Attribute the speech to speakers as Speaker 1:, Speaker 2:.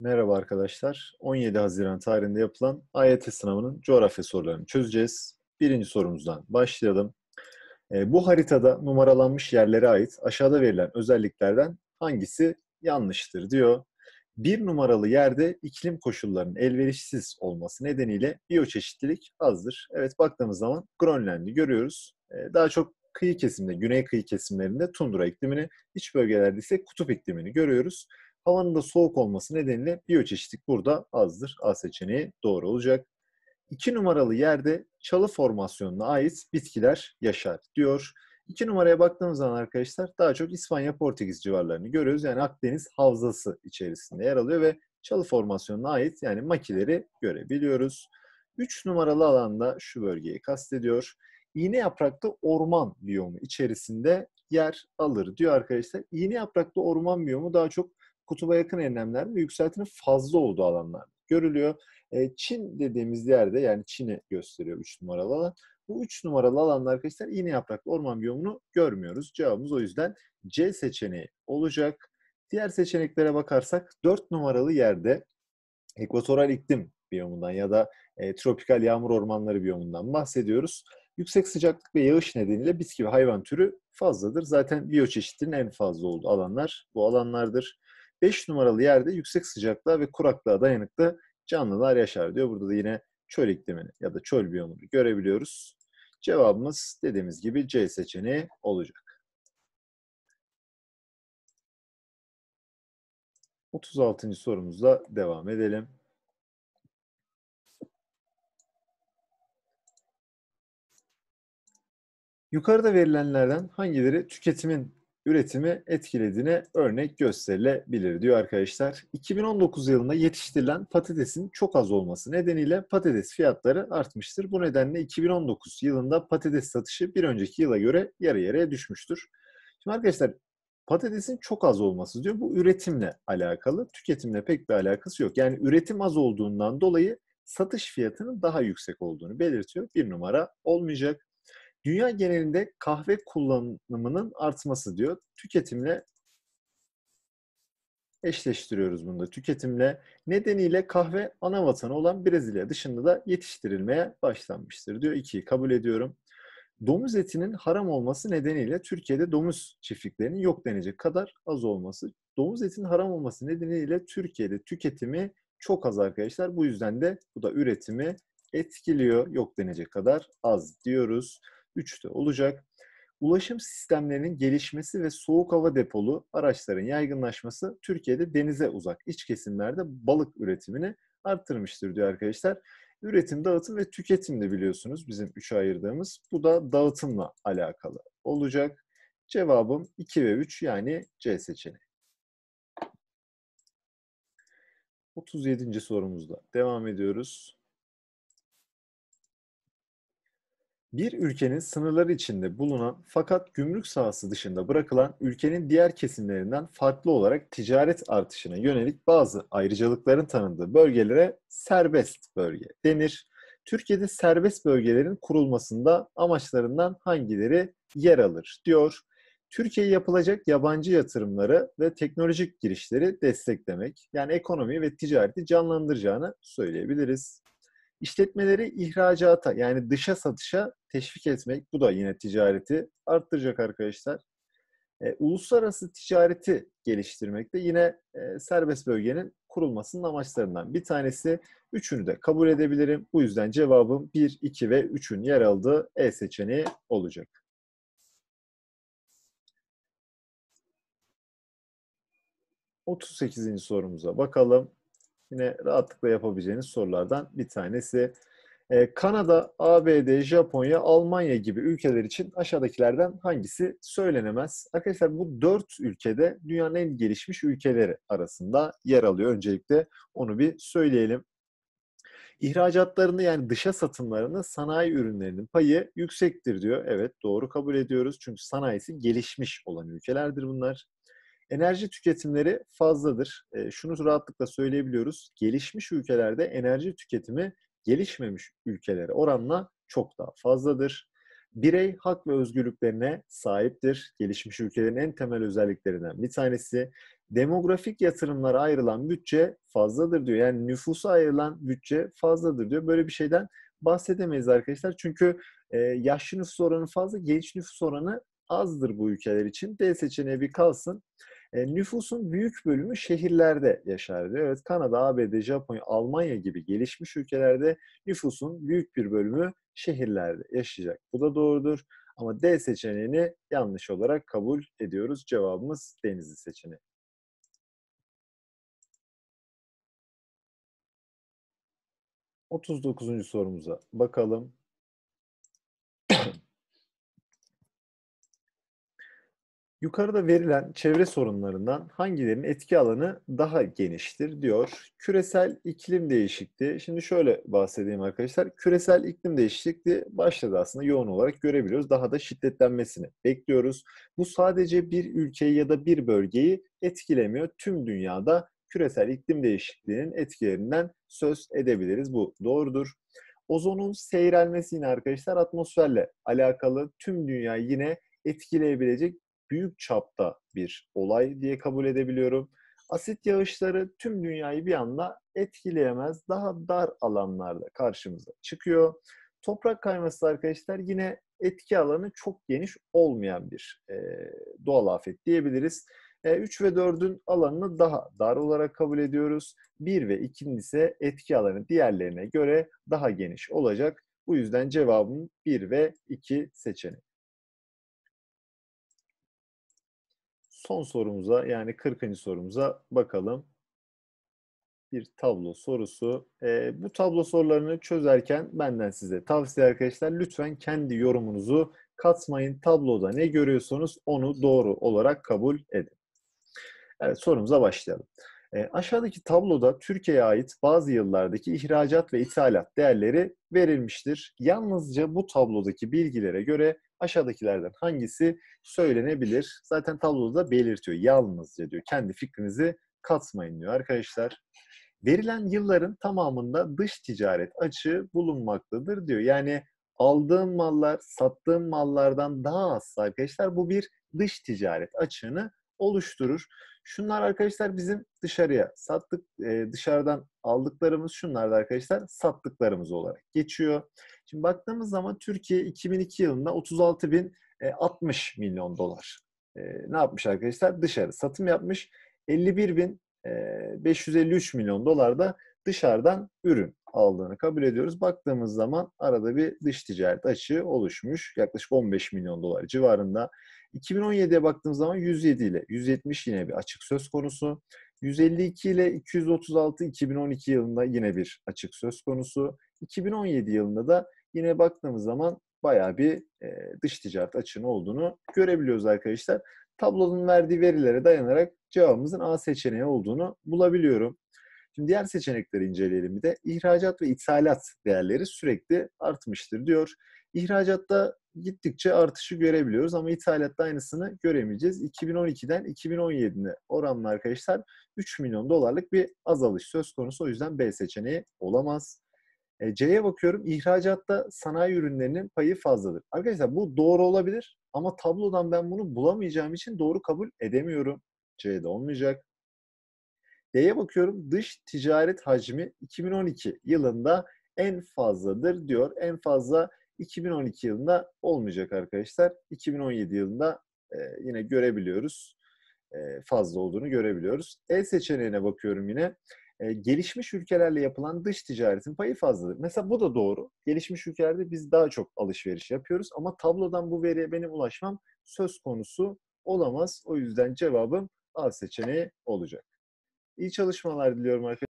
Speaker 1: Merhaba arkadaşlar. 17 Haziran tarihinde yapılan AYT sınavının coğrafya sorularını çözeceğiz. Birinci sorumuzdan başlayalım. Ee, bu haritada numaralanmış yerlere ait aşağıda verilen özelliklerden hangisi yanlıştır diyor. Bir numaralı yerde iklim koşullarının elverişsiz olması nedeniyle biyoçeşitlilik azdır. Evet baktığımız zaman Grönland'i görüyoruz. Ee, daha çok kıyı kesimde, güney kıyı kesimlerinde tundra iklimini, iç bölgelerde ise kutup iklimini görüyoruz. Havanın da soğuk olması nedeniyle biyoçeşitlik burada azdır. A seçeneği doğru olacak. İki numaralı yerde çalı formasyonuna ait bitkiler yaşar diyor. İki numaraya baktığımız zaman arkadaşlar daha çok İspanya Portekiz civarlarını görüyoruz. Yani Akdeniz havzası içerisinde yer alıyor ve çalı formasyonuna ait yani makileri görebiliyoruz. Üç numaralı alanda şu bölgeyi kastediyor. İğne yapraklı orman biyomu içerisinde yer alır diyor arkadaşlar. İğne yapraklı orman biyomu daha çok kutuba yakın enlemler ve yükseltinin fazla olduğu alanlar görülüyor. E, Çin dediğimiz yerde yani Çin'i gösteriyor 3 numaralı alan. Bu 3 numaralı alanlar arkadaşlar iğne yapraklı orman biyomunu görmüyoruz. Cevabımız o yüzden C seçeneği olacak. Diğer seçeneklere bakarsak 4 numaralı yerde ekvatoral iklim biyomundan ya da e, tropikal yağmur ormanları biyomundan bahsediyoruz. Yüksek sıcaklık ve yağış nedeniyle bitki ve hayvan türü fazladır. Zaten biyoçeşitlerin en fazla olduğu alanlar bu alanlardır. 5 numaralı yerde yüksek sıcaklığa ve kuraklığa dayanıklı canlılar yaşar diyor. Burada da yine çöl iklimini ya da çöl biyomunu görebiliyoruz. Cevabımız dediğimiz gibi C seçeneği olacak. 36. sorumuzla devam edelim. Yukarıda verilenlerden hangileri tüketimin üretimi etkilediğine örnek gösterilebilir diyor arkadaşlar. 2019 yılında yetiştirilen patatesin çok az olması nedeniyle patates fiyatları artmıştır. Bu nedenle 2019 yılında patates satışı bir önceki yıla göre yarı yarıya düşmüştür. Şimdi arkadaşlar patatesin çok az olması diyor. Bu üretimle alakalı. Tüketimle pek bir alakası yok. Yani üretim az olduğundan dolayı satış fiyatının daha yüksek olduğunu belirtiyor. Bir numara olmayacak dünya genelinde kahve kullanımının artması diyor. Tüketimle eşleştiriyoruz bunu tüketimle. Nedeniyle kahve ana vatanı olan Brezilya dışında da yetiştirilmeye başlanmıştır diyor. 2. Kabul ediyorum. Domuz etinin haram olması nedeniyle Türkiye'de domuz çiftliklerinin yok denecek kadar az olması. Domuz etinin haram olması nedeniyle Türkiye'de tüketimi çok az arkadaşlar. Bu yüzden de bu da üretimi etkiliyor. Yok denecek kadar az diyoruz. 3'te olacak. Ulaşım sistemlerinin gelişmesi ve soğuk hava depolu araçların yaygınlaşması Türkiye'de denize uzak iç kesimlerde balık üretimini arttırmıştır diyor arkadaşlar. Üretim, dağıtım ve tüketim de biliyorsunuz bizim 3'e ayırdığımız. Bu da dağıtımla alakalı olacak. Cevabım 2 ve 3 yani C seçeneği. 37. sorumuzda devam ediyoruz. bir ülkenin sınırları içinde bulunan fakat gümrük sahası dışında bırakılan ülkenin diğer kesimlerinden farklı olarak ticaret artışına yönelik bazı ayrıcalıkların tanındığı bölgelere serbest bölge denir. Türkiye'de serbest bölgelerin kurulmasında amaçlarından hangileri yer alır diyor. Türkiye'ye yapılacak yabancı yatırımları ve teknolojik girişleri desteklemek, yani ekonomi ve ticareti canlandıracağını söyleyebiliriz. İşletmeleri ihracata yani dışa satışa teşvik etmek bu da yine ticareti arttıracak arkadaşlar. E, uluslararası ticareti geliştirmek de yine e, serbest bölgenin kurulmasının amaçlarından bir tanesi. Üçünü de kabul edebilirim. Bu yüzden cevabım 1, 2 ve 3'ün yer aldığı E seçeneği olacak. Otuz sorumuza bakalım yine rahatlıkla yapabileceğiniz sorulardan bir tanesi. Ee, Kanada, ABD, Japonya, Almanya gibi ülkeler için aşağıdakilerden hangisi söylenemez? Arkadaşlar bu dört ülkede dünyanın en gelişmiş ülkeleri arasında yer alıyor. Öncelikle onu bir söyleyelim. İhracatlarını yani dışa satımlarını sanayi ürünlerinin payı yüksektir diyor. Evet doğru kabul ediyoruz. Çünkü sanayisi gelişmiş olan ülkelerdir bunlar. Enerji tüketimleri fazladır. E, şunu rahatlıkla söyleyebiliyoruz. Gelişmiş ülkelerde enerji tüketimi gelişmemiş ülkelere oranla çok daha fazladır. Birey hak ve özgürlüklerine sahiptir. Gelişmiş ülkelerin en temel özelliklerinden bir tanesi. Demografik yatırımlara ayrılan bütçe fazladır diyor. Yani nüfusa ayrılan bütçe fazladır diyor. Böyle bir şeyden bahsedemeyiz arkadaşlar. Çünkü e, yaşlı nüfus oranı fazla, genç nüfus oranı azdır bu ülkeler için. D seçeneği bir kalsın. E, nüfusun büyük bölümü şehirlerde yaşar diyor. Evet Kanada, ABD, Japonya, Almanya gibi gelişmiş ülkelerde nüfusun büyük bir bölümü şehirlerde yaşayacak. Bu da doğrudur. Ama D seçeneğini yanlış olarak kabul ediyoruz. Cevabımız Denizli seçeneği. Otuz dokuzuncu sorumuza bakalım. Yukarıda verilen çevre sorunlarından hangilerinin etki alanı daha geniştir diyor. Küresel iklim değişikliği. Şimdi şöyle bahsedeyim arkadaşlar. Küresel iklim değişikliği başladı aslında yoğun olarak görebiliyoruz. Daha da şiddetlenmesini bekliyoruz. Bu sadece bir ülkeyi ya da bir bölgeyi etkilemiyor. Tüm dünyada küresel iklim değişikliğinin etkilerinden söz edebiliriz. Bu doğrudur. Ozonun seyrelmesi yine arkadaşlar atmosferle alakalı tüm dünya yine etkileyebilecek büyük çapta bir olay diye kabul edebiliyorum. Asit yağışları tüm dünyayı bir anda etkileyemez. Daha dar alanlarda karşımıza çıkıyor. Toprak kayması arkadaşlar yine etki alanı çok geniş olmayan bir e, doğal afet diyebiliriz. E, 3 ve 4'ün alanını daha dar olarak kabul ediyoruz. 1 ve 2'nin ise etki alanı diğerlerine göre daha geniş olacak. Bu yüzden cevabım 1 ve 2 seçeneği. son sorumuza yani 40. sorumuza bakalım. Bir tablo sorusu. E, bu tablo sorularını çözerken benden size tavsiye arkadaşlar lütfen kendi yorumunuzu katmayın. Tabloda ne görüyorsunuz onu doğru olarak kabul edin. Evet sorumuza başlayalım. E, aşağıdaki tabloda Türkiye'ye ait bazı yıllardaki ihracat ve ithalat değerleri verilmiştir. Yalnızca bu tablodaki bilgilere göre aşağıdakilerden hangisi söylenebilir? Zaten tabloda da belirtiyor. Yalnızca diyor. Kendi fikrinizi katmayın diyor arkadaşlar. Verilen yılların tamamında dış ticaret açığı bulunmaktadır diyor. Yani aldığım mallar sattığım mallardan daha az arkadaşlar. Bu bir dış ticaret açığını oluşturur. Şunlar arkadaşlar bizim dışarıya sattık, e, dışarıdan aldıklarımız şunlar da arkadaşlar sattıklarımız olarak geçiyor. Şimdi baktığımız zaman Türkiye 2002 yılında 36.060 e, milyon dolar e, ne yapmış arkadaşlar? Dışarı satım yapmış. 51.553 e, milyon dolar da dışarıdan ürün aldığını kabul ediyoruz. Baktığımız zaman arada bir dış ticaret açığı oluşmuş. Yaklaşık 15 milyon dolar civarında. 2017'ye baktığımız zaman 107 ile 170 yine bir açık söz konusu. 152 ile 236 2012 yılında yine bir açık söz konusu. 2017 yılında da yine baktığımız zaman bayağı bir e, dış ticaret açığının olduğunu görebiliyoruz arkadaşlar. Tablonun verdiği verilere dayanarak cevabımızın A seçeneği olduğunu bulabiliyorum. Şimdi diğer seçenekleri inceleyelim bir de. İhracat ve ithalat değerleri sürekli artmıştır diyor. İhracatta gittikçe artışı görebiliyoruz ama ithalatta aynısını göremeyeceğiz. 2012'den 2017'ne oranla arkadaşlar 3 milyon dolarlık bir azalış söz konusu. O yüzden B seçeneği olamaz. E, C'ye bakıyorum. İhracatta sanayi ürünlerinin payı fazladır. Arkadaşlar bu doğru olabilir ama tablodan ben bunu bulamayacağım için doğru kabul edemiyorum. C'de olmayacak. D'ye bakıyorum dış ticaret hacmi 2012 yılında en fazladır diyor. En fazla 2012 yılında olmayacak arkadaşlar. 2017 yılında e, yine görebiliyoruz. E, fazla olduğunu görebiliyoruz. E seçeneğine bakıyorum yine. E, gelişmiş ülkelerle yapılan dış ticaretin payı fazladır. Mesela bu da doğru. Gelişmiş ülkelerde biz daha çok alışveriş yapıyoruz ama tablodan bu veriye benim ulaşmam söz konusu olamaz. O yüzden cevabım A seçeneği olacak. İyi çalışmalar diliyorum arkadaşlar.